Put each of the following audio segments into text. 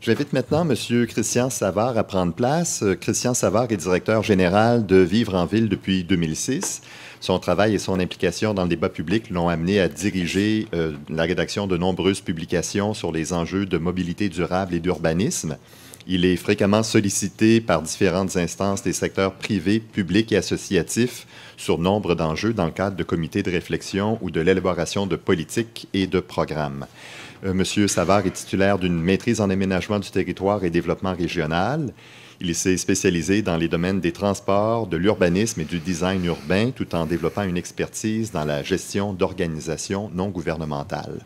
J'invite maintenant M. Christian Savard à prendre place. Euh, Christian Savard est directeur général de Vivre en Ville depuis 2006. Son travail et son implication dans le débat public l'ont amené à diriger euh, la rédaction de nombreuses publications sur les enjeux de mobilité durable et d'urbanisme. Il est fréquemment sollicité par différentes instances des secteurs privés, publics et associatifs sur nombre d'enjeux dans le cadre de comités de réflexion ou de l'élaboration de politiques et de programmes. Euh, Monsieur Savard est titulaire d'une maîtrise en aménagement du territoire et développement régional. Il s'est spécialisé dans les domaines des transports, de l'urbanisme et du design urbain, tout en développant une expertise dans la gestion d'organisations non gouvernementales.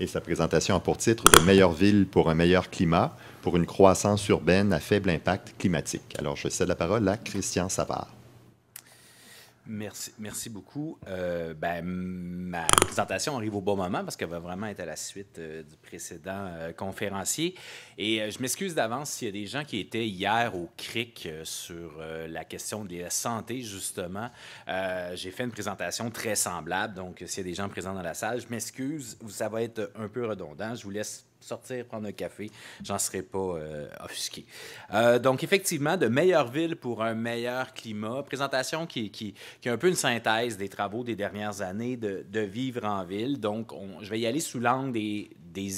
Et sa présentation a pour titre De meilleures ville pour un meilleur climat, pour une croissance urbaine à faible impact climatique. Alors, je cède la parole à Christian Savard. Merci, merci beaucoup. Euh, ben, ma présentation arrive au bon moment parce qu'elle va vraiment être à la suite euh, du précédent euh, conférencier. Et je m'excuse d'avance s'il y a des gens qui étaient hier au CRIC sur la question de la santé, justement. J'ai fait une présentation très semblable, donc s'il y a des gens présents dans la salle, je m'excuse, ça va être un peu redondant. Je vous laisse sortir, prendre un café, j'en serais pas euh, offusqué. Euh, donc, effectivement, de meilleures villes pour un meilleur climat. Présentation qui, qui, est un peu une synthèse des travaux des dernières années de, vivre en ville. Donc, je vais y aller sous l'angle des,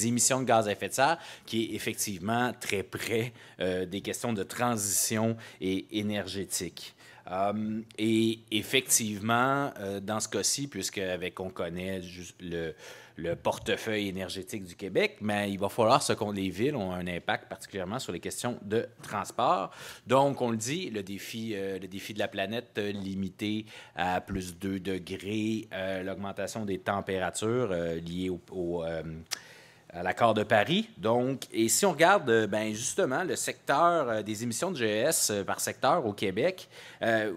émissions de gaz à effet de serre, qui est effectivement très près euh, des questions de transition et énergétique. Euh, et effectivement, euh, dans ce cas-ci, puisque avec on connaît le, le, portefeuille énergétique du Québec, mais il va falloir ce qu'on les villes ont un impact particulièrement sur les questions de transport. Donc, on le dit, le défi, euh, le défi de la planète limité à plus 2 degrés, l'augmentation des températures liées aux... au à l'accord de Paris. Donc, et si on regarde euh, ben, justement le secteur euh, des émissions de GES euh, par secteur au Québec,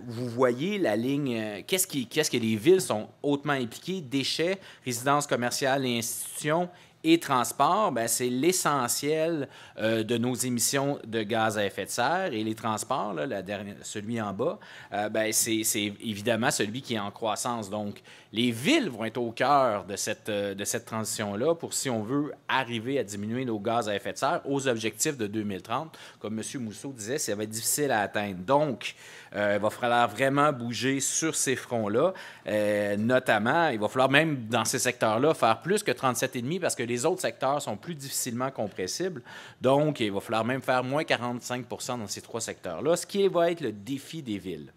vous voyez la ligne, qu'est-ce qui, qu'est-ce que les villes sont hautement impliquées, déchets, résidences commerciales et institutions, et transport, ben, c'est l'essentiel euh, de nos émissions de gaz à effet de serre. Et les transports, la celui en bas, euh, ben, c'est évidemment celui qui est en croissance. Donc, les villes vont être au cœur de cette, euh, de cette transition-là pour, si on veut, arriver à diminuer nos gaz à effet de serre aux objectifs de 2030. Comme M. Mousseau disait, ça va être difficile à atteindre. Donc, euh, il va falloir vraiment bouger sur ces fronts-là. Euh, notamment, il va falloir même dans ces secteurs-là faire plus que 37,5 parce que les autres secteurs sont plus difficilement compressibles. Donc, il va falloir même faire moins 45 dans ces trois secteurs-là, ce qui va être le défi des villes.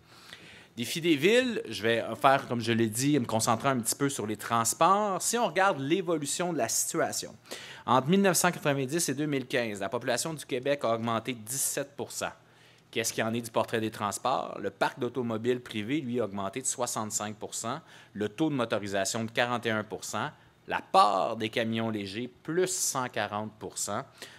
Défi des villes, je vais faire, comme je l'ai dit, me concentrer un petit peu sur les transports. Si on regarde l'évolution de la situation, entre 1990 et 2015, la population du Québec a augmenté de 17 Qu'est-ce qu'il en est du portrait des transports? Le parc d'automobiles privés, lui, a augmenté de 65 le taux de motorisation de 41 la part des camions légers, plus 140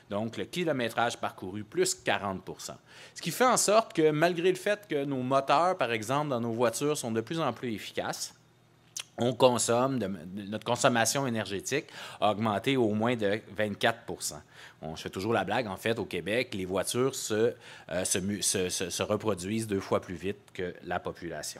donc le kilométrage parcouru, plus 40 Ce qui fait en sorte que malgré le fait que nos moteurs, par exemple, dans nos voitures sont de plus en plus efficaces, on consomme, notre consommation énergétique a augmenté au moins de 24 on, je toujours la blague, en fait, au Québec, les voitures se, euh, se, reproduisent deux fois plus vite que la population.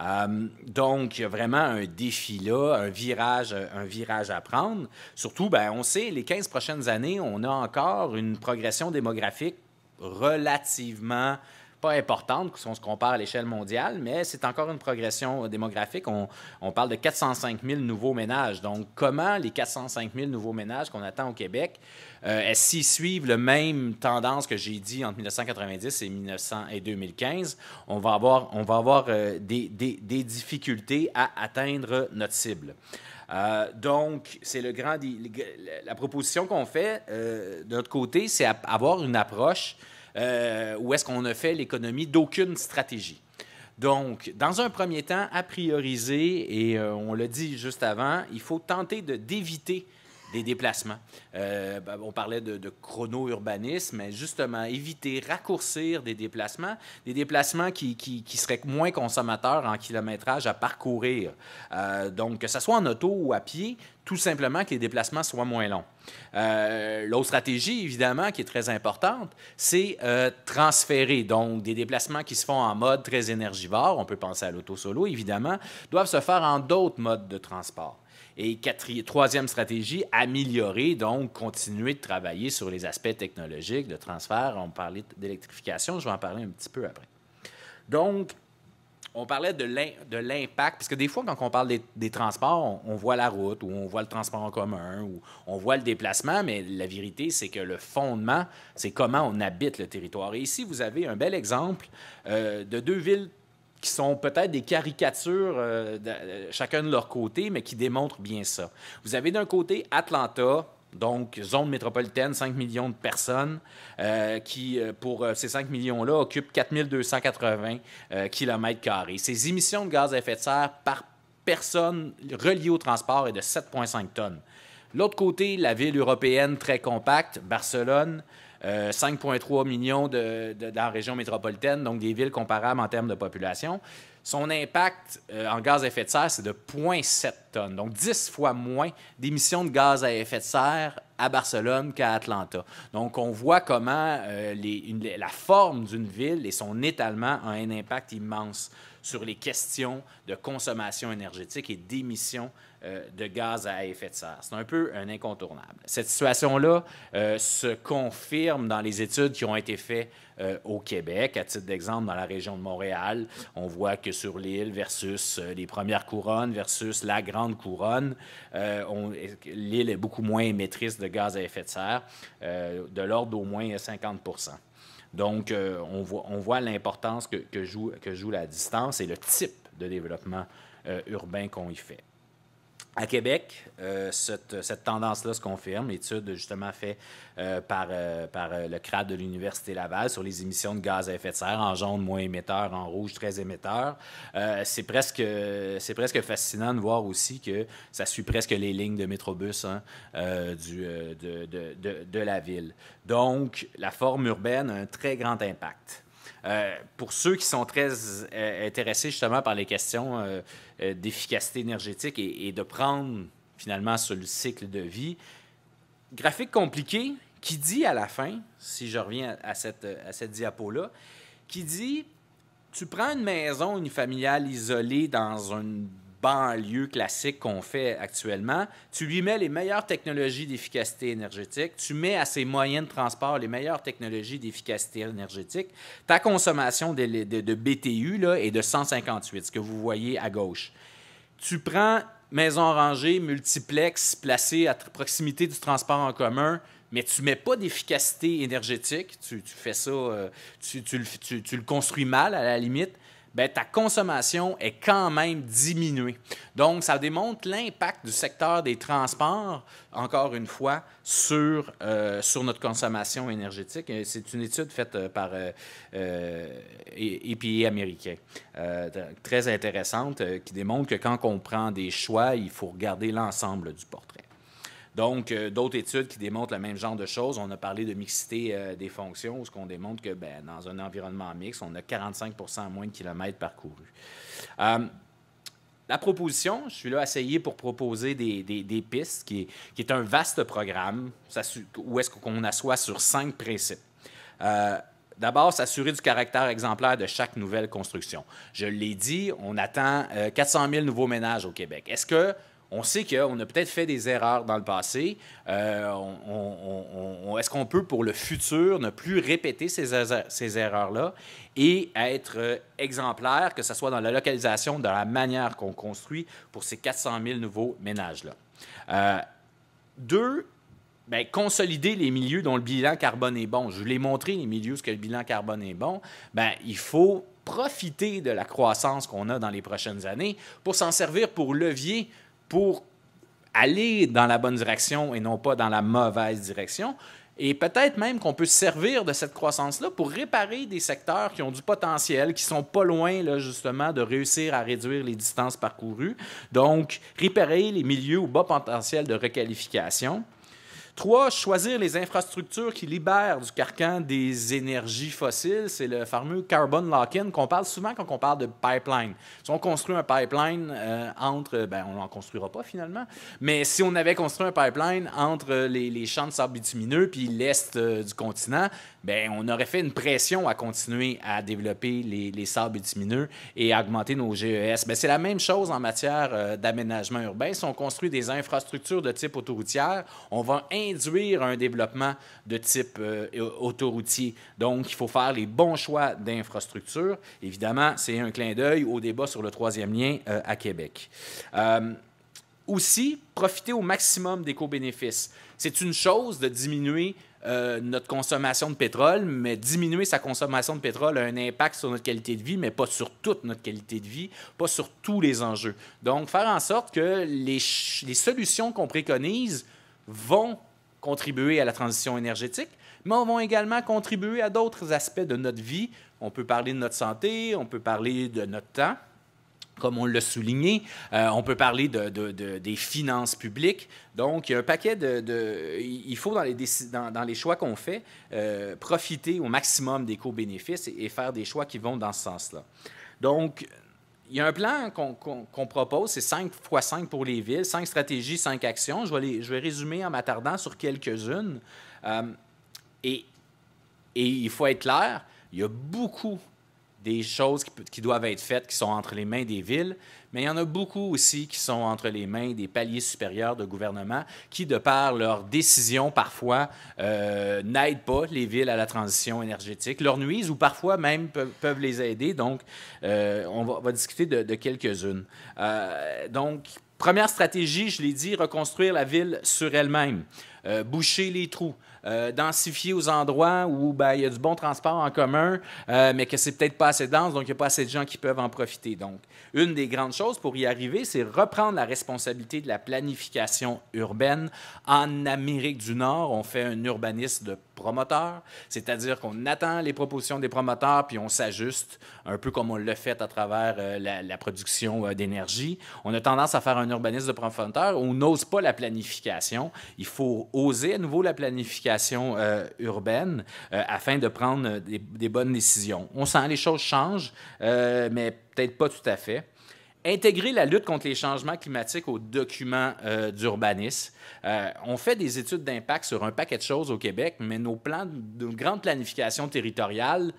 Euh, donc, il y a vraiment un défi là, un virage, un virage à prendre. Surtout, ben, on sait, les 15 prochaines années, on a encore une progression démographique relativement pas importante si on se compare à l'échelle mondiale, mais c'est encore une progression euh, démographique. On, parle de 405 000 nouveaux ménages. Donc, comment les 405 000 nouveaux ménages qu'on attend au Québec, euh, s'ils suivent la même tendance que j'ai dit entre 1990 et, 2015, on va avoir, on va avoir euh, des, difficultés à atteindre notre cible. donc, c'est le grand. La proposition qu'on fait de notre côté, c'est avoir une approche ou euh, où est-ce qu'on a fait l'économie d'aucune stratégie. Donc, dans un premier temps, à prioriser, et euh, on l'a dit juste avant, il faut tenter d'éviter des déplacements. Euh, ben, on parlait de, chrono-urbanisme, mais justement, éviter, raccourcir des déplacements, des déplacements qui, seraient moins consommateurs en kilométrage à parcourir. Euh, donc, que ce soit en auto ou à pied, tout simplement que les déplacements soient moins longs. Euh, l'autre stratégie, évidemment, qui est très importante, c'est transférer. Donc, des déplacements qui se font en mode très énergivore, on peut penser à l'auto-solo, évidemment, doivent se faire en d'autres modes de transport. Et troisième stratégie, améliorer, donc continuer de travailler sur les aspects technologiques de transfert. On parlait d'électrification, je vais en parler un petit peu après. Donc, on parlait de l'impact, parce que des fois, quand on parle des, transports, on, voit la route ou on voit le transport en commun ou on voit le déplacement, mais la vérité, c'est que le fondement, c'est comment on habite le territoire. Et ici, vous avez un bel exemple euh, de deux villes qui sont peut-être des caricatures euh, de, euh, chacun de leur côté, mais qui démontrent bien ça. Vous avez d'un côté Atlanta, donc, zone métropolitaine, 5 millions de personnes, euh, qui, pour ces 5 millions-là, occupent 4280 euh, km. Ces émissions de gaz à effet de serre par personne reliées au transport est de 7,5 tonnes. L'autre côté, la ville européenne très compacte, Barcelone, 5,3 euh, millions de, dans la région métropolitaine, donc des villes comparables en termes de population. Son impact euh, en gaz à effet de serre, c'est de 0,7 tonnes, donc 10 fois moins d'émissions de gaz à effet de serre à Barcelone qu'à Atlanta. Donc, on voit comment euh, la forme d'une ville et son étalement ont un impact immense sur les questions de consommation énergétique et d'émissions euh, de gaz à effet de serre. C'est un peu un incontournable. Cette situation-là euh, se confirme dans les études qui ont été faites euh, au Québec. À titre d'exemple, dans la région de Montréal, on voit que sur l'île versus les premières couronnes versus la grande couronne, l'île est beaucoup moins émettrice de gaz à effet de serre, de l'ordre d'au moins 50 donc, on voit, l'importance que, joue, la distance et le type de développement urbain qu'on y fait. À Québec, euh, cette, tendance-là se confirme. L'étude justement faite euh, par, euh, par le CRAD de l'Université Laval sur les émissions de gaz à effet de serre, en jaune moins émetteur, en rouge très émetteur. c'est presque, c'est presque fascinant de voir aussi que ça suit presque les lignes de métrobus hein, du, de, la ville. Donc, la forme urbaine a un très grand impact. Euh, pour ceux qui sont très euh, intéressés justement par les questions euh, d'efficacité énergétique et, de prendre finalement sur le cycle de vie, graphique compliqué qui dit à la fin, si je reviens à cette, à cette diapo-là, qui dit, tu prends une maison une familiale isolée dans une banlieue classique qu'on fait actuellement. Tu lui mets les meilleures technologies d'efficacité énergétique, tu mets à ses moyens de transport les meilleures technologies d'efficacité énergétique. Ta consommation de, BTU là, est de 158, ce que vous voyez à gauche. Tu prends maison rangée, multiplex, placée à proximité du transport en commun, mais tu ne mets pas d'efficacité énergétique, tu, fais ça, euh, tu le construis mal à la limite bien, ta consommation est quand même diminuée. Donc, ça démontre l'impact du secteur des transports, encore une fois, sur, euh, notre consommation énergétique. C'est une étude faite euh, par euh, EPA euh, américain, très intéressante, qui démontre que quand on prend des choix, il faut regarder l'ensemble du portrait. Donc, euh, d'autres études qui démontrent le même genre de choses. On a parlé de mixité euh, des fonctions, où ce qu'on démontre que ben, dans un environnement mixte, on a 45 moins de kilomètres parcourus. Euh, la proposition, je suis là à essayer pour proposer des, pistes, qui est, un vaste programme où est-ce qu'on assoit sur cinq principes. D'abord, s'assurer du caractère exemplaire de chaque nouvelle construction. Je l'ai dit, on attend 400 000 nouveaux ménages au Québec. Est-ce que on sait qu'on a peut-être fait des erreurs dans le passé. Euh, est-ce qu'on peut, pour le futur, ne plus répéter ces, er-, erreurs-là et être euh, exemplaire, que ce soit dans la localisation, dans la manière qu'on construit pour ces 400 000 nouveaux ménages-là? Euh, deux, ben, consolider les milieux dont le bilan carbone est bon. Je vous l'ai montré, les milieux où le bilan carbone est bon. Ben, il faut profiter de la croissance qu'on a dans les prochaines années pour s'en servir pour levier pour aller dans la bonne direction et non pas dans la mauvaise direction. Et peut-être même qu'on peut servir de cette croissance-là pour réparer des secteurs qui ont du potentiel, qui sont pas loin, là, justement, de réussir à réduire les distances parcourues. Donc, réparer les milieux au bas potentiel de requalification. Trois, choisir les infrastructures qui libèrent du carcan des énergies fossiles. C'est le fameux carbon lock-in qu'on parle souvent quand on parle de pipeline. Si on construit un pipeline euh, entre, ben, on n'en construira pas finalement, mais si on avait construit un pipeline entre les, champs de sable bitumineux puis l'est euh, du continent, ben, on aurait fait une pression à continuer à développer les, sables bitumineux et à augmenter nos GES. Ben, c'est la même chose en matière euh, d'aménagement urbain. Si on construit des infrastructures de type autoroutière, on va induire un développement de type euh, autoroutier. Donc, il faut faire les bons choix d'infrastructures. Évidemment, c'est un clin d'œil au débat sur le troisième lien euh, à Québec. Euh, aussi, profiter au maximum des co-bénéfices. C'est une chose de diminuer notre consommation de pétrole, mais diminuer sa consommation de pétrole a un impact sur notre qualité de vie, mais pas sur toute notre qualité de vie, pas sur tous les enjeux. Donc, faire en sorte que les, les solutions qu'on préconise vont contribuer à la transition énergétique, mais vont également contribuer à d'autres aspects de notre vie. On peut parler de notre santé, on peut parler de notre temps, comme on l'a souligné. Euh, on peut parler de, des finances publiques. Donc, il y a un paquet de... il faut, dans les, dans, dans les choix qu'on fait, euh, profiter au maximum des co-bénéfices et, et, faire des choix qui vont dans ce sens-là. Donc, il y a un plan qu'on propose, c'est 5 x 5 pour les villes, 5 stratégies, 5 actions. Je vais, je vais résumer en m'attardant sur quelques-unes. Euh, et, et il faut être clair, il y a beaucoup des choses qui, doivent être faites qui sont entre les mains des villes, mais il y en a beaucoup aussi qui sont entre les mains des paliers supérieurs de gouvernement qui, de par leurs décisions parfois, euh, n'aident pas les villes à la transition énergétique, leur nuisent ou parfois même peuvent, les aider. Donc, euh, on, va, discuter de, quelques-unes. Euh, donc, première stratégie, je l'ai dit, reconstruire la ville sur elle-même, boucher les trous. Euh, densifier aux endroits où ben, il y a du bon transport en commun, euh, mais que c'est peut-être pas assez dense, donc il n'y a pas assez de gens qui peuvent en profiter. Donc, une des grandes choses pour y arriver, c'est reprendre la responsabilité de la planification urbaine. En Amérique du Nord, on fait un urbaniste de promoteurs, c'est-à-dire qu'on attend les propositions des promoteurs, puis on s'ajuste, un peu comme on le fait à travers euh, la, production euh, d'énergie. On a tendance à faire un urbanisme de profondeur, on n'ose pas la planification. Il faut oser à nouveau la planification euh, urbaine afin de prendre des, des, bonnes décisions. On sent les choses changent, mais peut-être pas tout à fait intégrer la lutte contre les changements climatiques au document euh, d'urbanisme. Euh, on fait des études d'impact sur un paquet de choses au Québec, mais nos plans de, grande planification territoriale,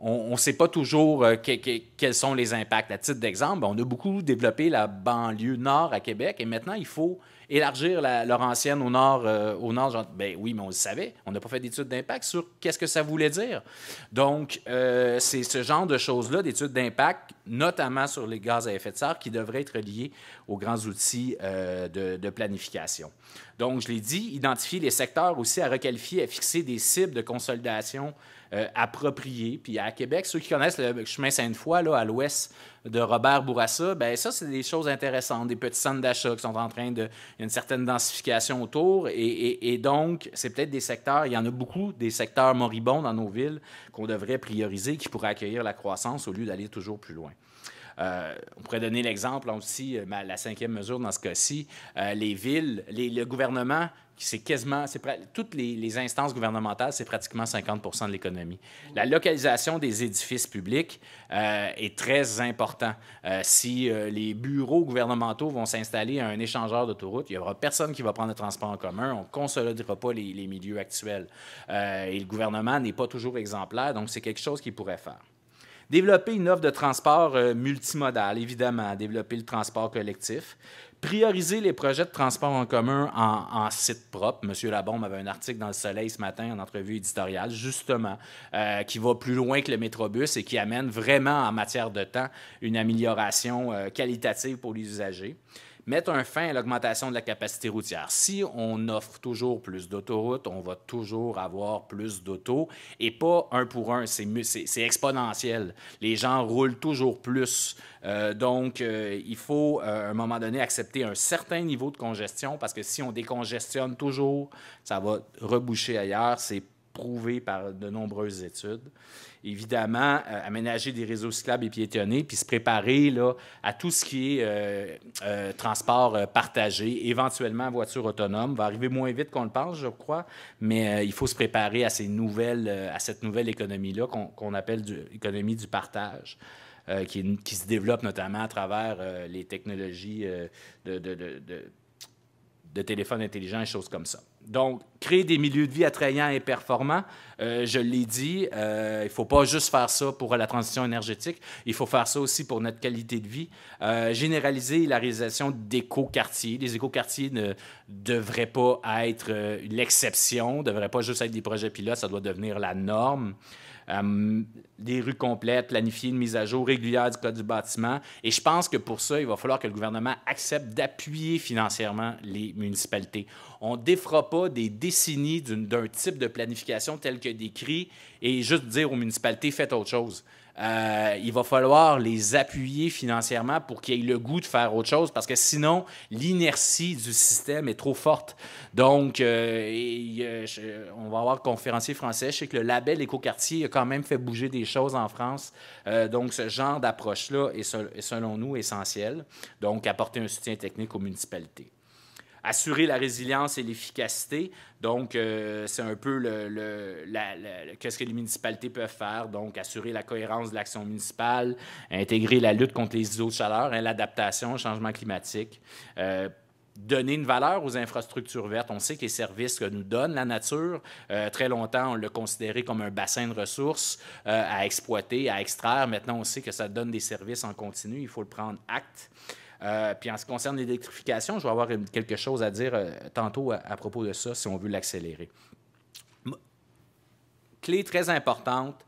on ne sait pas toujours euh, quels sont les impacts. À titre d'exemple, on a beaucoup développé la banlieue nord à Québec et maintenant, il faut élargir la Laurentienne au nord, euh, au nord ben oui, mais on le savait. On n'a pas fait d'études d'impact sur qu'est-ce que ça voulait dire. Donc, euh, c'est ce genre de choses-là, d'études d'impact, notamment sur les gaz à effet de serre, qui devraient être liées aux grands outils euh, de, planification. Donc, je l'ai dit, identifier les secteurs aussi à requalifier, à fixer des cibles de consolidation appropriées. Puis à Québec, ceux qui connaissent le chemin Sainte-Foy, là, à l'ouest de Robert Bourassa, ben ça, c'est des choses intéressantes, des petits centres d'achat qui sont en train de. une certaine densification autour. Et, et donc, c'est peut-être des secteurs, il y en a beaucoup, des secteurs moribonds dans nos villes qu'on devrait prioriser, qui pourraient accueillir la croissance au lieu d'aller toujours plus loin. Euh, on pourrait donner l'exemple aussi, euh, la cinquième mesure dans ce cas-ci, euh, les villes, le gouvernement c'est quasiment, toutes les, instances gouvernementales, c'est pratiquement 50 de l'économie. La localisation des édifices publics est très importante. si les bureaux gouvernementaux vont s'installer à un échangeur d'autoroute, il n'y aura personne qui va prendre le transport en commun, on ne consolidera pas les, les milieux actuels. et le gouvernement n'est pas toujours exemplaire, donc c'est quelque chose qu'il pourrait faire. Développer une offre de transport euh, multimodal, évidemment, développer le transport collectif. Prioriser les projets de transport en commun en, site propre. Monsieur Labombe avait un article dans Le Soleil ce matin en entrevue éditoriale, justement, euh, qui va plus loin que le métrobus et qui amène vraiment, en matière de temps, une amélioration euh, qualitative pour les usagers mettre un fin à l'augmentation de la capacité routière. Si on offre toujours plus d'autoroutes, on va toujours avoir plus d'autos et pas un pour un, c'est exponentiel. Les gens roulent toujours plus. Euh, donc, euh, il faut, euh, à un moment donné, accepter un certain niveau de congestion parce que si on décongestionne toujours, ça va reboucher ailleurs. C'est prouvé par de nombreuses études évidemment, euh, aménager des réseaux cyclables et piétonnés, puis se préparer là, à tout ce qui est euh, euh, transport partagé, éventuellement voiture autonome. Va arriver moins vite qu'on le pense, je crois, mais il faut se préparer à, ces nouvelles, à cette nouvelle économie-là qu'on appelle l'économie du, du partage. Qui, qui, se développe notamment à travers les technologies de, de, de de téléphones intelligents et choses comme ça. Donc, créer des milieux de vie attrayants et performants, euh, je l'ai dit, euh, il ne faut pas juste faire ça pour la transition énergétique, il faut faire ça aussi pour notre qualité de vie. Euh, généraliser la réalisation d'éco-quartiers. Les éco-quartiers ne devraient pas être l'exception, ne devraient pas juste être des projets pilotes, ça doit devenir la norme. Euh, des rues complètes, planifier une mise à jour régulière du code du bâtiment. Et je pense que pour ça, il va falloir que le gouvernement accepte d'appuyer financièrement les municipalités on ne pas des décennies d'un type de planification tel que décrit et juste dire aux municipalités, faites autre chose. Euh, il va falloir les appuyer financièrement pour qu'ils aient le goût de faire autre chose parce que sinon, l'inertie du système est trop forte. Donc, euh, on va avoir conférencier français. Je sais que le label Écoquartier a quand même fait bouger des choses en France. Euh, donc, ce genre d'approche-là est, selon nous essentiel. Donc, apporter un soutien technique aux municipalités assurer la résilience et l'efficacité. Donc, euh, c'est un peu le, la, qu'est-ce que les municipalités peuvent faire. Donc, assurer la cohérence de l'action municipale, intégrer la lutte contre les îlots de chaleur, hein, l'adaptation au changement climatique. Euh, donner une valeur aux infrastructures vertes. On sait que les services que nous donne la nature, euh, très longtemps, on l'a considéré comme un bassin de ressources à exploiter, à extraire. Maintenant, on sait que ça donne des services en continu. Il faut le prendre acte. Euh, puis en ce qui concerne l'électrification, je vais avoir quelque chose à dire euh, tantôt à, propos de ça si on veut l'accélérer. Clé très importante,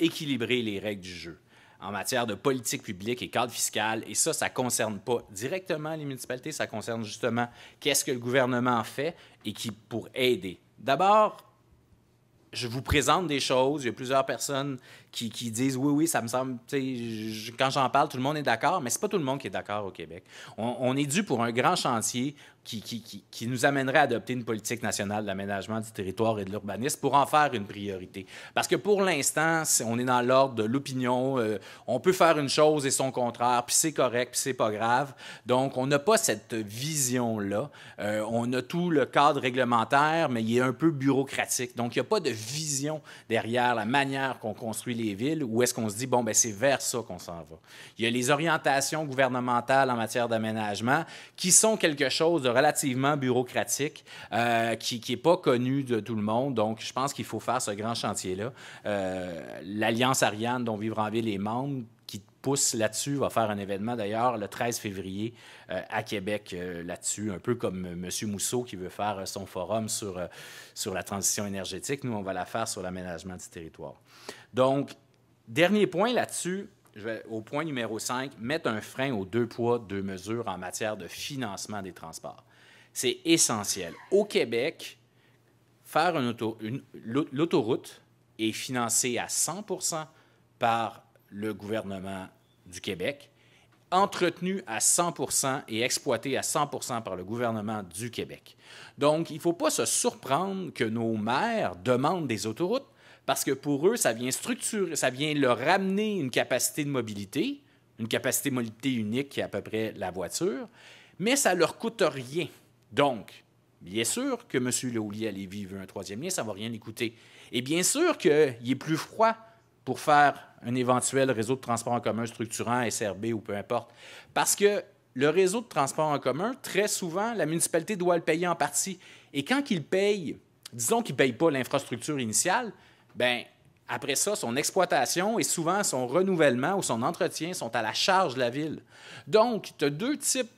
équilibrer les règles du jeu en matière de politique publique et cadre fiscal. Et ça, ça ne concerne pas directement les municipalités, ça concerne justement qu'est-ce que le gouvernement fait et qui pour aider. D'abord, je vous présente des choses. Il y a plusieurs personnes qui, disent oui, oui, ça me semble. quand j'en parle, tout le monde est d'accord, mais c'est pas tout le monde qui est d'accord au Québec. On, est dû pour un grand chantier qui, qui, qui, nous amènerait à adopter une politique nationale d'aménagement du territoire et de l'urbanisme pour en faire une priorité. Parce que pour l'instant, on est dans l'ordre de l'opinion. Euh, on peut faire une chose et son contraire, puis c'est correct, puis c'est pas grave. Donc, on n'a pas cette vision-là. Euh, on a tout le cadre réglementaire, mais il est un peu bureaucratique. Donc, il n'y a pas de vision derrière la manière qu'on construit les villes où est-ce qu'on se dit, bon, ben c'est vers ça qu'on s'en va. Il y a les orientations gouvernementales en matière d'aménagement qui sont quelque chose de relativement bureaucratique, euh, qui n'est pas connu de tout le monde. Donc, je pense qu'il faut faire ce grand chantier-là. Euh, L'Alliance Ariane dont Vivre en Ville est membre qui pousse là-dessus, va faire un événement d'ailleurs le 13 février euh, à Québec là-dessus, un peu comme M. Mousseau qui veut faire son forum sur, sur la transition énergétique. Nous, on va la faire sur l'aménagement du territoire. Donc, Dernier point là-dessus, je au point numéro 5, mettre un frein aux deux poids, deux mesures en matière de financement des transports. C'est essentiel. Au Québec, faire une l'autoroute est financée à 100 par le gouvernement du Québec, entretenue à 100 et exploitée à 100 par le gouvernement du Québec. Donc, il ne faut pas se surprendre que nos maires demandent des autoroutes parce que pour eux, ça vient structurer, ça vient leur ramener une capacité de mobilité, une capacité de mobilité unique qui est à peu près la voiture, mais ça leur coûte rien. Donc, bien sûr que M. Leoulier à Lévis veut un troisième lien, ça ne va rien lui coûter. Et bien sûr qu'il est plus froid pour faire un éventuel réseau de transport en commun structurant, SRB ou peu importe. Parce que le réseau de transport en commun, très souvent, la municipalité doit le payer en partie. Et quand qu'il paye, disons qu'il ne paye pas l'infrastructure initiale, ben après ça, son exploitation et souvent son renouvellement ou son entretien sont à la charge de la ville. Donc, tu as deux types,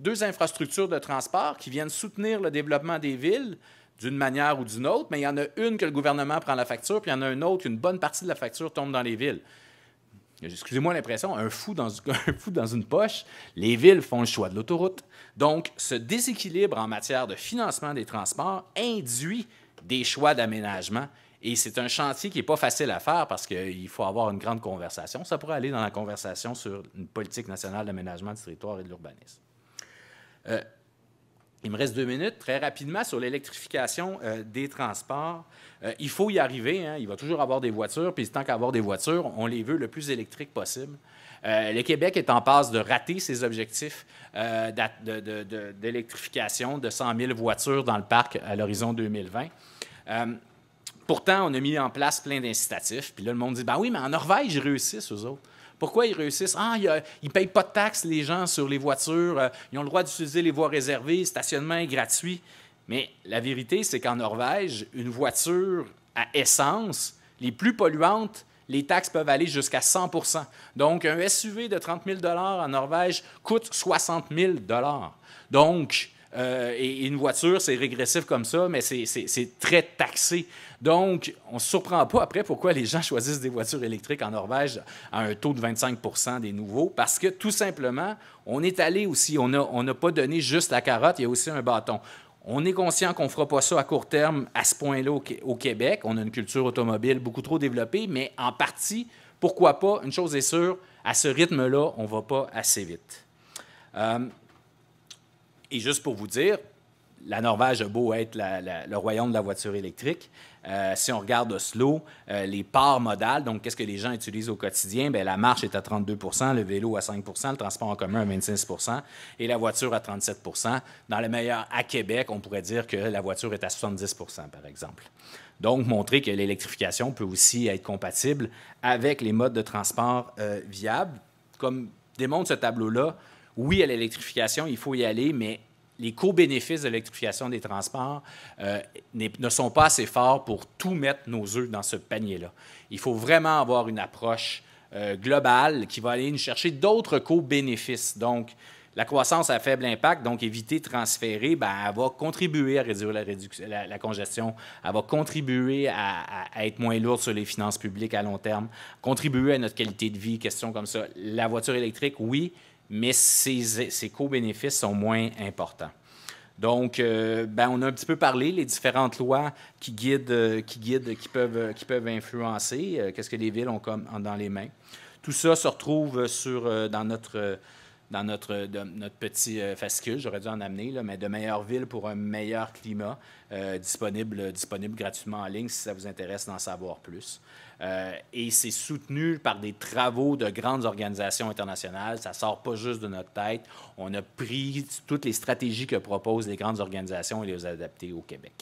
deux infrastructures de transport qui viennent soutenir le développement des villes d'une manière ou d'une autre, mais il y en a une que le gouvernement prend la facture, puis il y en a une autre qu'une bonne partie de la facture tombe dans les villes. Excusez-moi l'impression, un, fou dans, un fou dans une poche, les villes font le choix de l'autoroute. Donc, ce déséquilibre en matière de financement des transports induit des choix d'aménagement et c'est un chantier qui n'est pas facile à faire parce qu'il faut avoir une grande conversation. Ça pourrait aller dans la conversation sur une politique nationale d'aménagement du territoire et de l'urbanisme. Euh, il me reste deux minutes. Très rapidement, sur l'électrification euh, des transports, euh, il faut y arriver. Hein. Il va toujours avoir des voitures, puis tant qu'avoir des voitures, on les veut le plus électriques possible. le Québec est en passe de rater ses objectifs d'électrification de, 100 000 voitures dans le parc à l'horizon 2020. Pourtant, on a mis en place plein d'incitatifs. Puis là, le monde dit Ben oui, mais en Norvège, ils réussissent, eux autres. Pourquoi ils réussissent? Ah, ils ne payent pas de taxes, les gens, sur les voitures. Euh, ils ont le droit d'utiliser les voies réservées, stationnement gratuit. Mais la vérité, c'est qu'en Norvège, une voiture à essence, les plus polluantes, les taxes peuvent aller jusqu'à 100 Donc, un SUV de 30 000 en Norvège coûte 60 000 Donc, euh, et, une voiture, c'est régressif comme ça, mais c'est très taxé. Donc, on ne se surprend pas après pourquoi les gens choisissent des voitures électriques en Norvège à un taux de 25 des nouveaux, parce que tout simplement, on est allé aussi, on n'a on pas donné juste la carotte, il y a aussi un bâton. On est conscient qu'on ne fera pas ça à court terme à ce point-là au, Québec. On a une culture automobile beaucoup trop développée, mais en partie, pourquoi pas, une chose est sûre, à ce rythme-là, on ne va pas assez vite. Euh, et juste pour vous dire, la Norvège a beau être le royaume de la voiture électrique, euh, si on regarde Oslo, euh, les parts modales, donc qu'est-ce que les gens utilisent au quotidien, bien, la marche est à 32 le vélo à 5 le transport en commun à 26 et la voiture à 37 Dans le meilleur à Québec, on pourrait dire que la voiture est à 70 par exemple. Donc, montrer que l'électrification peut aussi être compatible avec les modes de transport euh, viables. Comme démontre ce tableau-là, oui, à l'électrification, il faut y aller, mais les co-bénéfices de l'électrification des transports euh, ne sont pas assez forts pour tout mettre nos œufs dans ce panier-là. Il faut vraiment avoir une approche euh, globale qui va aller nous chercher d'autres co-bénéfices. Donc, la croissance à faible impact, donc éviter de transférer, ben, elle va contribuer à réduire la, congestion, elle va contribuer à, être moins lourde sur les finances publiques à long terme, contribuer à notre qualité de vie, questions comme ça. La voiture électrique, oui, mais ses, co-bénéfices sont moins importants. Donc, euh, ben, on a un petit peu parlé les différentes lois qui guident, euh, qui, guident qui, peuvent, euh, qui peuvent influencer, qu'est-ce que les villes ont comme, dans les mains. Tout ça se retrouve sur, dans notre, dans notre, notre petit fascicule, j'aurais dû en amener, mais de meilleures villes pour un meilleur climat, disponible, disponible gratuitement en ligne si ça vous intéresse d'en savoir plus. Euh, et c'est soutenu par des travaux de grandes organisations internationales. Ça sort pas juste de notre tête. On a pris toutes les stratégies que proposent les grandes organisations et les adaptées au Québec.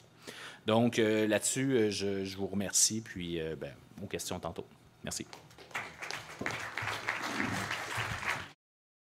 Donc euh, là-dessus, euh, je, vous remercie, puis euh, ben, aux questions tantôt. Merci.